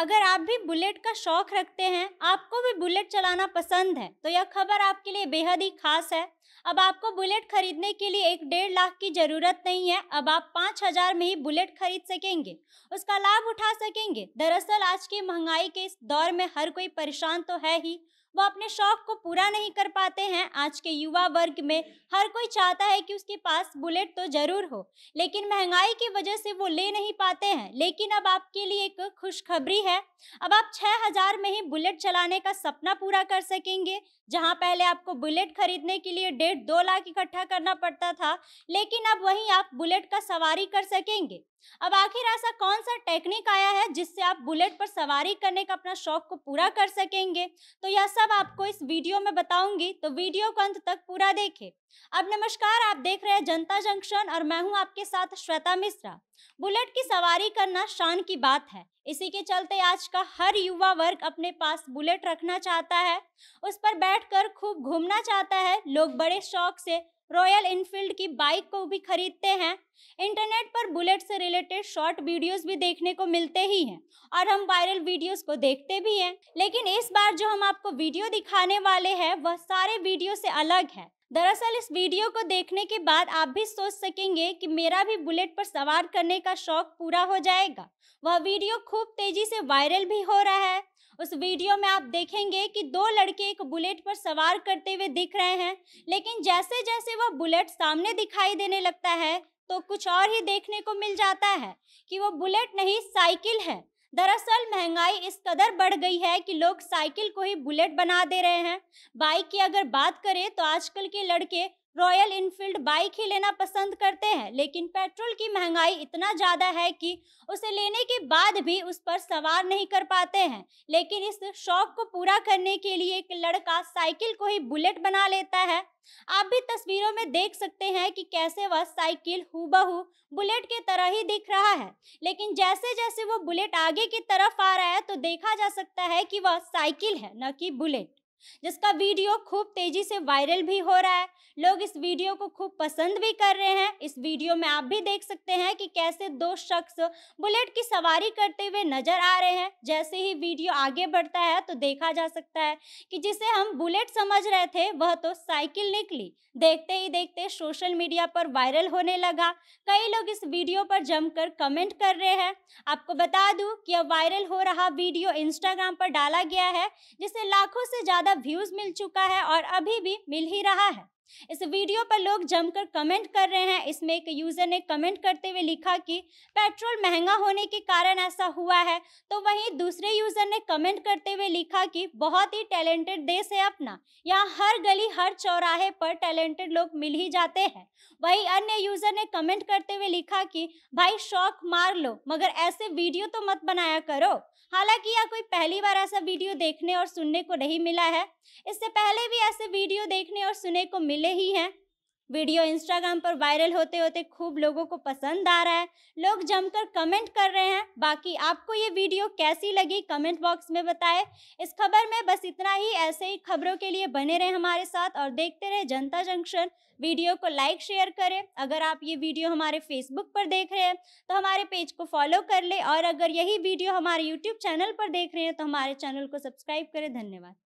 अगर आप भी बुलेट का शौक रखते हैं आपको भी बुलेट चलाना पसंद है तो यह खबर आपके लिए बेहद ही खास है अब आपको बुलेट खरीदने के लिए एक डेढ़ लाख की ज़रूरत नहीं है अब आप पाँच हज़ार में ही बुलेट खरीद सकेंगे उसका लाभ उठा सकेंगे दरअसल आज की महंगाई के इस दौर में हर कोई परेशान तो है ही वो अपने शौक को पूरा नहीं कर पाते हैं आज के युवा वर्ग में हर कोई चाहता है कि उसके पास बुलेट तो ज़रूर हो लेकिन महंगाई की वजह से वो ले नहीं पाते हैं लेकिन अब आपके लिए एक खुशखबरी है अब आप छः हज़ार में ही बुलेट चलाने का सपना पूरा कर सकेंगे जहां पहले आपको बुलेट खरीदने के लिए डेढ़ दो लाख इकट्ठा करना पड़ता था लेकिन अब वहीं आप बुलेट का सवारी कर सकेंगे अब आखिर ऐसा कौन सा टेक्निक आया है जिससे आप बुलेट पर सवारी करने का अपना शौक को पूरा कर सकेंगे तो यह सब सब आपको इस वीडियो में बताऊंगी तो वीडियो को अंत तक पूरा देखें अब नमस्कार आप देख रहे हैं जनता जंक्शन और मैं हूं आपके साथ श्वेता मिश्रा बुलेट की सवारी करना शान की बात है इसी के चलते आज का हर युवा वर्ग अपने पास बुलेट रखना चाहता है उस पर बैठकर खूब घूमना चाहता है लोग बड़े शौक से रॉयल इनफील्ड की बाइक को भी खरीदते हैं इंटरनेट पर बुलेट से रिलेटेड शॉर्ट वीडियोस भी देखने को मिलते ही हैं और हम वायरल वीडियोस को देखते भी हैं लेकिन इस बार जो हम आपको वीडियो दिखाने वाले हैं वह सारे वीडियो से अलग है दरअसल इस वीडियो को देखने के बाद आप भी सोच सकेंगे कि मेरा भी बुलेट पर सवार करने का शौक पूरा हो जाएगा वह वीडियो खूब तेजी से वायरल भी हो रहा है उस वीडियो में आप देखेंगे कि दो लड़के एक बुलेट पर सवार करते हुए दिख रहे हैं लेकिन जैसे जैसे वह बुलेट सामने दिखाई देने लगता है तो कुछ और ही देखने को मिल जाता है कि वो बुलेट नहीं साइकिल है दरअसल महंगाई इस कदर बढ़ गई है कि लोग साइकिल को ही बुलेट बना दे रहे हैं बाइक की अगर बात करें तो आजकल के लड़के रॉयल इनफील्ड बाइक ही लेना पसंद करते हैं लेकिन पेट्रोल की महंगाई इतना ज़्यादा है कि उसे लेने के बाद भी उस पर सवार नहीं कर पाते हैं लेकिन इस शौक को पूरा करने के लिए एक लड़का साइकिल को ही बुलेट बना लेता है आप भी तस्वीरों में देख सकते हैं कि कैसे वह साइकिल हूबहू बुलेट की तरह ही दिख रहा है लेकिन जैसे जैसे वो बुलेट आगे की तरफ आ रहा है तो देखा जा सकता है कि वह साइकिल है न कि बुलेट जिसका वीडियो खूब तेजी से वायरल भी हो रहा है लोग इस वीडियो को खूब पसंद भी कर रहे हैं इस वीडियो में आप भी देख सकते हैं कि कैसे दो शख्स बुलेट की सवारी करते हुए नजर आ रहे हैं जैसे ही वीडियो आगे बढ़ता है तो देखा जा सकता है कि जिसे हम बुलेट समझ रहे थे वह तो साइकिल निकली देखते ही देखते सोशल मीडिया पर वायरल होने लगा कई लोग इस वीडियो पर जमकर कमेंट कर रहे हैं आपको बता दू कि अब वायरल हो रहा वीडियो इंस्टाग्राम पर डाला गया है जिसे लाखों से ज़्यादा ज़्यादा मतलब व्यूज़ मिल चुका है और अभी भी मिल ही रहा है इस वीडियो पर लोग जमकर कमेंट कर रहे हैं इसमें एक यूज़र ने कमेंट करते हुए लिखा कि पेट्रोल महंगा होने के कारण ऐसा हुआ है तो वहीं दूसरे यूज़र ने कमेंट करते हुए लिखा कि बहुत ही टैलेंटेड देश है अपना यहाँ हर गली हर चौराहे पर टैलेंटेड लोग मिल ही जाते हैं वहीं अन्य यूज़र ने कमेंट करते हुए लिखा कि भाई शौक मार लो मगर ऐसे वीडियो तो मत बनाया करो हालांकि यह कोई पहली बार ऐसा वीडियो देखने और सुनने को नहीं मिला है इससे पहले भी ऐसे वीडियो देखने और सुनने को मिल चेले ही हैं वीडियो इंस्टाग्राम पर वायरल होते होते खूब लोगों को पसंद आ रहा है लोग जमकर कमेंट कर रहे हैं बाकी आपको ये वीडियो कैसी लगी कमेंट बॉक्स में बताएं इस खबर में बस इतना ही ऐसे ही खबरों के लिए बने रहें हमारे साथ और देखते रहे जनता जंक्शन वीडियो को लाइक शेयर करें अगर आप ये वीडियो हमारे फेसबुक पर देख रहे हैं तो हमारे पेज को फॉलो कर लें और अगर यही वीडियो हमारे यूट्यूब चैनल पर देख रहे हैं तो हमारे चैनल को सब्सक्राइब करें धन्यवाद